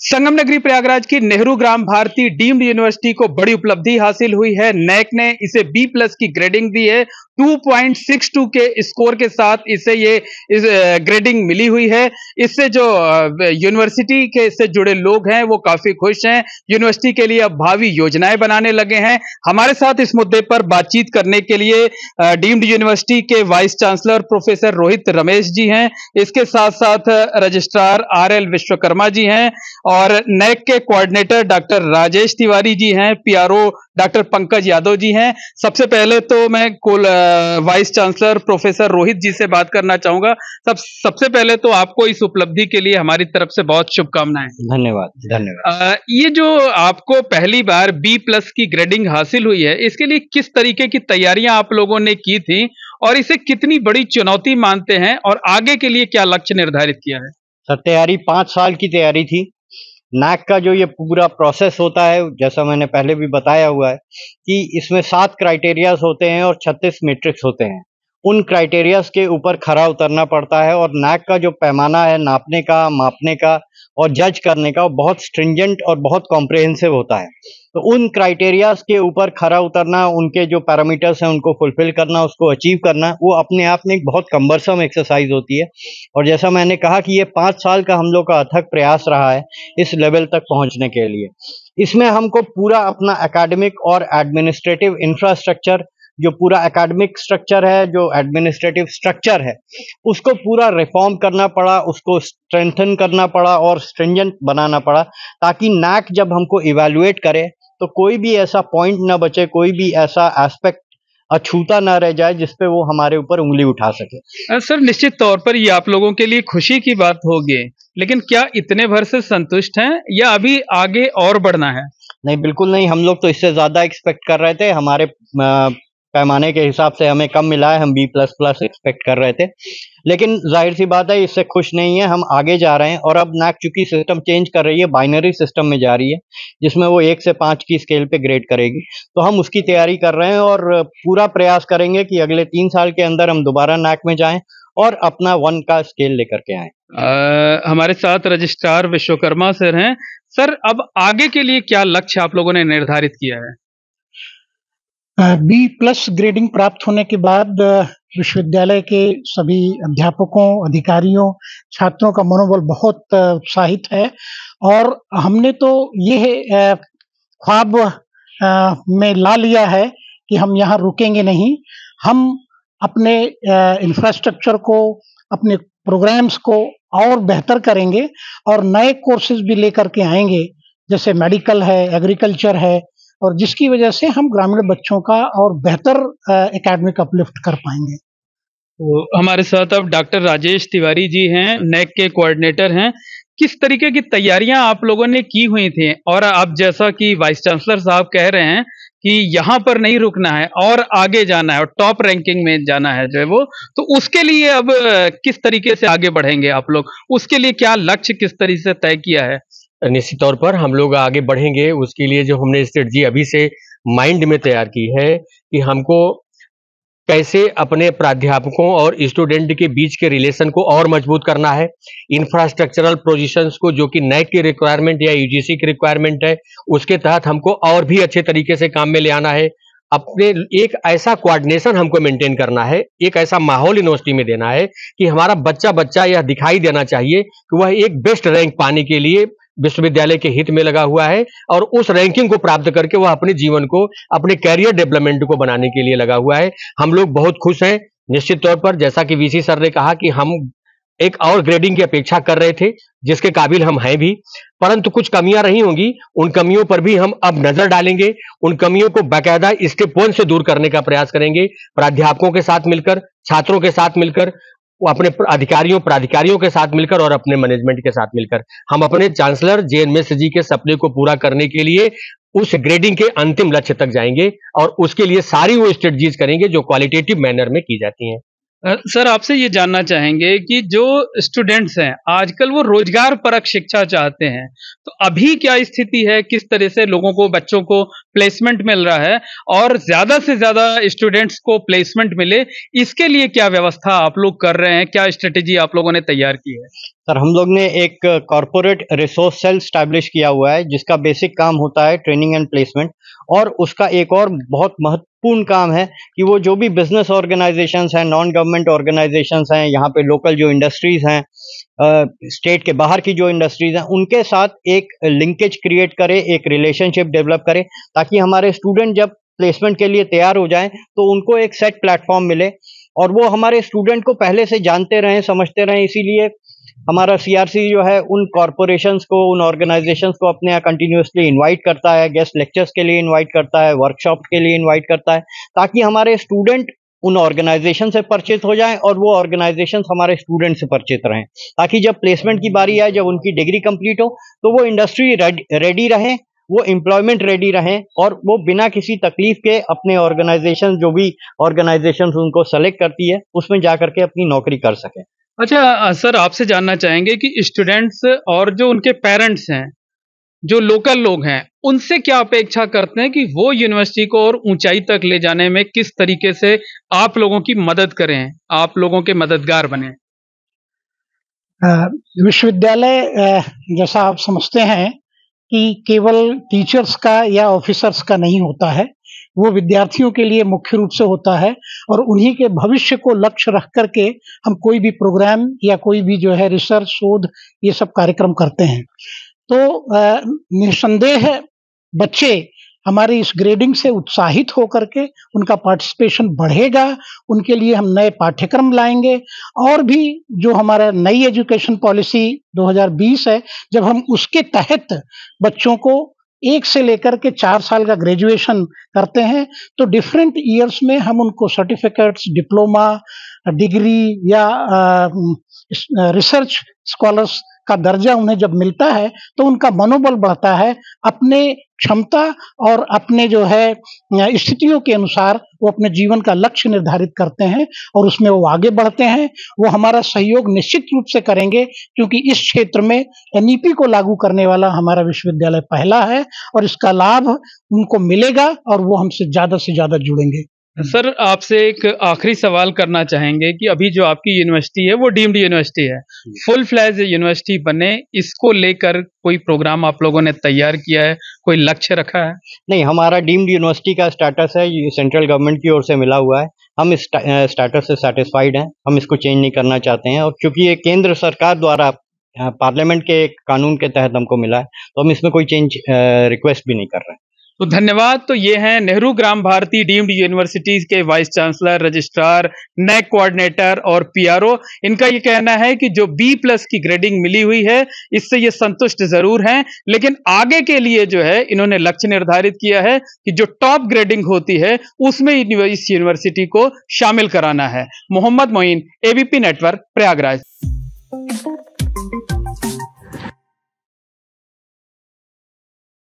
संगम नगरी प्रयागराज की Nehru Gram Bharati deemed university को बड़ी उपलब्धि हासिल हुई है नैक ने इसे बी प्लस की ग्रेडिंग दी है 2.62 के स्कोर के साथ इसे ये इस ग्रेडिंग मिली हुई है इससे जो यूनिवर्सिटी के से जुड़े लोग हैं वो काफी खुश हैं यूनिवर्सिटी के लिए अब भावी योजनाएं बनाने लगे हैं हमारे साथ इस मुद्दे पर बातचीत करने के लिए डीम्ड यूनिवर्सिटी के vice chancellor professor Rohit Ramesh ji हैं इसके साथ साथ registrar R L Vishwakarma ji हैं और नैक के कोऑर्डिनेटर डॉक्टर राजेश तिवारी जी हैं पी डॉक्टर पंकज यादव जी हैं सबसे पहले तो मैं vice chancellor professor Rohit ji से बात करना चाहूंगा सब सबसे पहले तो आपको इस उपलब्धि के लिए हमारी तरफ से बहुत शुभकामनाएं धन्यवाद धन्यवाद ये जो आपको पहली बार बी प्लस की ग्रेडिंग हासिल हुई है इसके लिए किस तरीके की तैयारियां आप लोगों ने की थी और इसे कितनी बड़ी चुनौती मानते हैं और आगे के लिए क्या लक्ष्य निर्धारित किया है तैयारी पांच साल की तैयारी थी नाक का जो ये पूरा प्रोसेस होता है जैसा मैंने पहले भी बताया हुआ है कि इसमें सात क्राइटेरियाज होते हैं और छत्तीस मेट्रिक्स होते हैं उन क्राइटेरियाज के ऊपर खरा उतरना पड़ता है और नाक का जो पैमाना है नापने का मापने का और जज करने का वो बहुत स्ट्रिंजेंट और बहुत कॉम्प्रिहेंसिव होता है तो उन क्राइटेरियाज के ऊपर खरा उतरना उनके जो पैरामीटर्स हैं उनको फुलफिल करना उसको अचीव करना वो अपने आप में एक बहुत कम्बरसम एक्सरसाइज होती है और जैसा मैंने कहा कि ये पाँच साल का हम लोग का अथक प्रयास रहा है इस लेवल तक पहुँचने के लिए इसमें हमको पूरा अपना एकेडमिक और एडमिनिस्ट्रेटिव इंफ्रास्ट्रक्चर जो पूरा एकेडमिक स्ट्रक्चर है जो एडमिनिस्ट्रेटिव स्ट्रक्चर है उसको पूरा रिफॉर्म करना पड़ा उसको स्ट्रेंथन करना पड़ा और स्ट्रिंजेंट बनाना पड़ा ताकि नैक जब हमको इवेलुएट करे तो कोई भी ऐसा पॉइंट ना बचे कोई भी ऐसा एस्पेक्ट अछूता ना रह जाए जिसपे वो हमारे ऊपर उंगली उठा सके सर निश्चित तौर पर ये आप लोगों के लिए खुशी की बात होगी लेकिन क्या इतने भर से संतुष्ट हैं या अभी आगे और बढ़ना है नहीं बिल्कुल नहीं हम लोग तो इससे ज्यादा एक्सपेक्ट कर रहे थे हमारे पैमाने के हिसाब से हमें कम मिला है हम बी प्लस प्लस एक्सपेक्ट कर रहे थे लेकिन जाहिर सी बात है इससे खुश नहीं है हम आगे जा रहे हैं और अब नाक चुकी सिस्टम चेंज कर रही है बाइनरी सिस्टम में जा रही है जिसमें वो एक से पाँच की स्केल पे ग्रेड करेगी तो हम उसकी तैयारी कर रहे हैं और पूरा प्रयास करेंगे कि अगले तीन साल के अंदर हम दोबारा नाक में जाएं और अपना वन का स्केल लेकर के आए आ, हमारे साथ रजिस्ट्रार विश्वकर्मा सर हैं सर अब आगे के लिए क्या लक्ष्य आप लोगों ने निर्धारित किया है बी प्लस ग्रेडिंग प्राप्त होने के बाद विश्वविद्यालय के सभी अध्यापकों अधिकारियों छात्रों का मनोबल बहुत उत्साहित है और हमने तो ये ख्वाब में ला लिया है कि हम यहाँ रुकेंगे नहीं हम अपने इंफ्रास्ट्रक्चर को अपने प्रोग्राम्स को और बेहतर करेंगे और नए कोर्सेज भी लेकर के आएंगे जैसे मेडिकल है एग्रीकल्चर है और जिसकी वजह से हम ग्रामीण बच्चों का और बेहतर एकेडमिक अपलिफ्ट कर पाएंगे तो हमारे साथ अब डॉक्टर राजेश तिवारी जी हैं नेक के कोऑर्डिनेटर हैं किस तरीके की तैयारियां आप लोगों ने की हुई थी और आप जैसा कि वाइस चांसलर साहब कह रहे हैं कि यहाँ पर नहीं रुकना है और आगे जाना है और टॉप रैंकिंग में जाना है जो है वो तो उसके लिए अब किस तरीके से आगे बढ़ेंगे आप लोग उसके लिए क्या लक्ष्य किस तरीके से तय किया है निश्चित तौर पर हम लोग आगे बढ़ेंगे उसके लिए जो हमने स्ट्रेटजी अभी से माइंड में तैयार की है कि हमको कैसे अपने प्राध्यापकों और स्टूडेंट के बीच के रिलेशन को और मजबूत करना है इंफ्रास्ट्रक्चरल पोजिशन को जो कि नेट की रिक्वायरमेंट या यूजीसी की रिक्वायरमेंट है उसके तहत हमको और भी अच्छे तरीके से काम में ले आना है अपने एक ऐसा कोऑर्डिनेशन हमको मेंटेन करना है एक ऐसा माहौल यूनिवर्सिटी में देना है कि हमारा बच्चा बच्चा यह दिखाई देना चाहिए कि वह एक बेस्ट रैंक पाने के लिए विश्वविद्यालय के हित में लगा हुआ है और उस रैंकिंग को प्राप्त करके वह अपने जीवन को अपने कैरियर डेवलपमेंट को बनाने के लिए लगा हुआ है हम लोग बहुत खुश हैं निश्चित तौर पर जैसा कि वीसी सर ने कहा कि हम एक और ग्रेडिंग की अपेक्षा कर रहे थे जिसके काबिल हम हैं भी परंतु कुछ कमियां रही होंगी उन कमियों पर भी हम अब नजर डालेंगे उन कमियों को बाकायदा स्टेप वन से दूर करने का प्रयास करेंगे प्राध्यापकों के साथ मिलकर छात्रों के साथ मिलकर वो अपने अधिकारियों प्राधिकारियों के साथ मिलकर और अपने मैनेजमेंट के साथ मिलकर हम अपने चांसलर जे एन मिश्र जी के सपने को पूरा करने के लिए उस ग्रेडिंग के अंतिम लक्ष्य तक जाएंगे और उसके लिए सारी वो स्ट्रेटजीज करेंगे जो क्वालिटेटिव मैनर में की जाती हैं सर आपसे ये जानना चाहेंगे कि जो स्टूडेंट्स हैं आजकल वो रोजगार परक शिक्षा चाहते हैं तो अभी क्या स्थिति है किस तरह से लोगों को बच्चों को प्लेसमेंट मिल रहा है और ज्यादा से ज्यादा स्टूडेंट्स को प्लेसमेंट मिले इसके लिए क्या व्यवस्था आप लोग कर रहे हैं क्या स्ट्रेटेजी आप लोगों ने तैयार की है सर हम लोग ने एक कॉरपोरेट रिसोर्स सेल स्टैब्लिश किया हुआ है जिसका बेसिक काम होता है ट्रेनिंग एंड प्लेसमेंट और उसका एक और बहुत महत्व पूर्ण काम है कि वो जो भी बिजनेस ऑर्गेनाइजेशंस हैं नॉन गवर्नमेंट ऑर्गेनाइजेशंस हैं यहाँ पे लोकल जो इंडस्ट्रीज हैं स्टेट के बाहर की जो इंडस्ट्रीज हैं उनके साथ एक लिंकेज क्रिएट करे एक रिलेशनशिप डेवलप करे ताकि हमारे स्टूडेंट जब प्लेसमेंट के लिए तैयार हो जाएं तो उनको एक सेट प्लेटफॉर्म मिले और वो हमारे स्टूडेंट को पहले से जानते रहें समझते रहें इसीलिए हमारा सीआरसी जो है उन कॉरपोरेशंस को उन ऑर्गेनाइजेशंस को अपने यहाँ कंटिन्यूसली इनवाइट करता है गेस्ट लेक्चर्स के लिए इनवाइट करता है वर्कशॉप के लिए इनवाइट करता है ताकि हमारे स्टूडेंट उन ऑर्गेनाइजेशन से परचेज हो जाएं और वो ऑर्गेनाइजेशन हमारे स्टूडेंट से परचेज रहें ताकि जब प्लेसमेंट की बारी आए जब उनकी डिग्री कंप्लीट हो तो वो इंडस्ट्री रेडी रहें वो एम्प्लॉयमेंट रेडी रहें और वो बिना किसी तकलीफ के अपने ऑर्गेनाइजेशन जो भी ऑर्गेनाइजेशन उनको सेलेक्ट करती है उसमें जा करके अपनी नौकरी कर सकें अच्छा सर आपसे जानना चाहेंगे कि स्टूडेंट्स और जो उनके पेरेंट्स हैं जो लोकल लोग हैं उनसे क्या अपेक्षा करते हैं कि वो यूनिवर्सिटी को और ऊंचाई तक ले जाने में किस तरीके से आप लोगों की मदद करें आप लोगों के मददगार बने विश्वविद्यालय जैसा आप समझते हैं कि केवल टीचर्स का या ऑफिसर्स का नहीं होता है वो विद्यार्थियों के लिए मुख्य रूप से होता है और उन्हीं के भविष्य को लक्ष्य रख करके हम कोई भी प्रोग्राम या कोई भी जो है रिसर्च शोध ये सब कार्यक्रम करते हैं तो निसंदेह बच्चे हमारे इस ग्रेडिंग से उत्साहित होकर के उनका पार्टिसिपेशन बढ़ेगा उनके लिए हम नए पाठ्यक्रम लाएंगे और भी जो हमारा नई एजुकेशन पॉलिसी 2020 है जब हम उसके तहत बच्चों को एक से लेकर के चार साल का ग्रेजुएशन करते हैं तो डिफरेंट ईयर्स में हम उनको सर्टिफिकेट्स डिप्लोमा डिग्री या रिसर्च स्कॉलर्स का दर्जा उन्हें जब मिलता है तो उनका मनोबल बढ़ता है अपने क्षमता और अपने जो है स्थितियों के अनुसार वो अपने जीवन का लक्ष्य निर्धारित करते हैं और उसमें वो आगे बढ़ते हैं वो हमारा सहयोग निश्चित रूप से करेंगे क्योंकि इस क्षेत्र में एनईपी को लागू करने वाला हमारा विश्वविद्यालय पहला है और इसका लाभ उनको मिलेगा और वो हमसे ज़्यादा से ज़्यादा जुड़ेंगे सर आपसे एक आखिरी सवाल करना चाहेंगे कि अभी जो आपकी यूनिवर्सिटी है वो डीम्ड यूनिवर्सिटी है फुल फ्लैज यूनिवर्सिटी बने इसको लेकर कोई प्रोग्राम आप लोगों ने तैयार किया है कोई लक्ष्य रखा है नहीं हमारा डीम्ड यूनिवर्सिटी का स्टेटस है ये सेंट्रल गवर्नमेंट की ओर से मिला हुआ है हम इस स्टेटस से सेटिस्फाइड हैं हम इसको चेंज नहीं करना चाहते हैं और चूंकि ये केंद्र सरकार द्वारा पार्लियामेंट के एक कानून के तहत हमको मिला है तो हम इसमें कोई चेंज रिक्वेस्ट भी नहीं कर रहे हैं तो धन्यवाद तो ये हैं नेहरू ग्राम भारती डीम्ड यूनिवर्सिटीज के vice chancellor registrar NAAC coordinator और पीआरओ इनका ये कहना है कि जो बी प्लस की ग्रेडिंग मिली हुई है इससे ये संतुष्ट जरूर हैं लेकिन आगे के लिए जो है इन्होंने लक्ष्य निर्धारित किया है कि जो टॉप ग्रेडिंग होती है उसमें इस यूनिवर्सिटी को शामिल कराना है मोहम्मद मोइन एबीपी नेटवर्क प्रयागराज